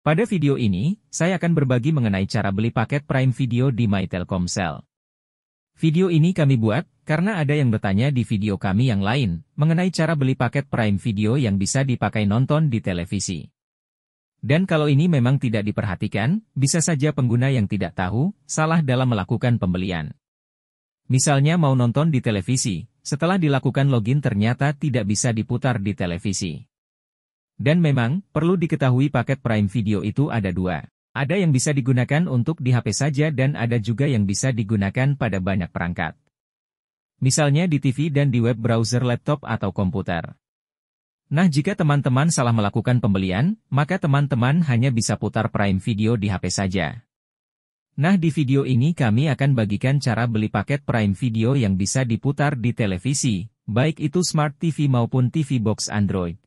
Pada video ini, saya akan berbagi mengenai cara beli paket Prime Video di My Telkomsel. Video ini kami buat karena ada yang bertanya di video kami yang lain mengenai cara beli paket Prime Video yang bisa dipakai nonton di televisi. Dan kalau ini memang tidak diperhatikan, bisa saja pengguna yang tidak tahu salah dalam melakukan pembelian. Misalnya mau nonton di televisi, setelah dilakukan login ternyata tidak bisa diputar di televisi. Dan memang, perlu diketahui paket Prime Video itu ada dua. Ada yang bisa digunakan untuk di HP saja dan ada juga yang bisa digunakan pada banyak perangkat. Misalnya di TV dan di web browser laptop atau komputer. Nah jika teman-teman salah melakukan pembelian, maka teman-teman hanya bisa putar Prime Video di HP saja. Nah di video ini kami akan bagikan cara beli paket Prime Video yang bisa diputar di televisi, baik itu Smart TV maupun TV Box Android.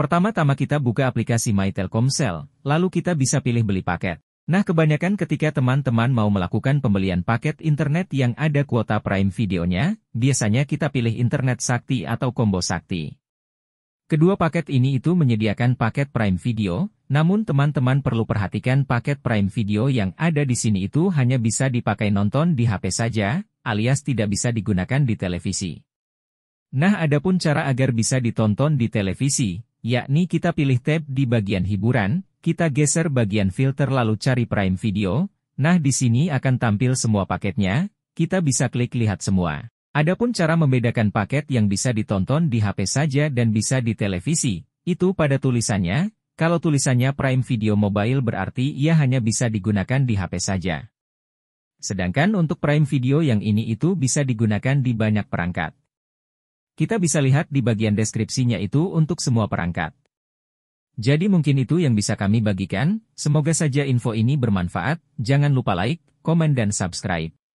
Pertama-tama kita buka aplikasi My Telkomsel, lalu kita bisa pilih beli paket. Nah kebanyakan ketika teman-teman mau melakukan pembelian paket internet yang ada kuota prime videonya, biasanya kita pilih internet sakti atau combo sakti. Kedua paket ini itu menyediakan paket prime video, namun teman-teman perlu perhatikan paket prime video yang ada di sini itu hanya bisa dipakai nonton di HP saja, alias tidak bisa digunakan di televisi. Nah adapun cara agar bisa ditonton di televisi, yakni kita pilih tab di bagian hiburan, kita geser bagian filter lalu cari Prime Video, nah di sini akan tampil semua paketnya, kita bisa klik lihat semua. Adapun cara membedakan paket yang bisa ditonton di HP saja dan bisa di televisi, itu pada tulisannya, kalau tulisannya Prime Video Mobile berarti ia hanya bisa digunakan di HP saja. Sedangkan untuk Prime Video yang ini itu bisa digunakan di banyak perangkat. Kita bisa lihat di bagian deskripsinya itu untuk semua perangkat. Jadi mungkin itu yang bisa kami bagikan, semoga saja info ini bermanfaat, jangan lupa like, komen dan subscribe.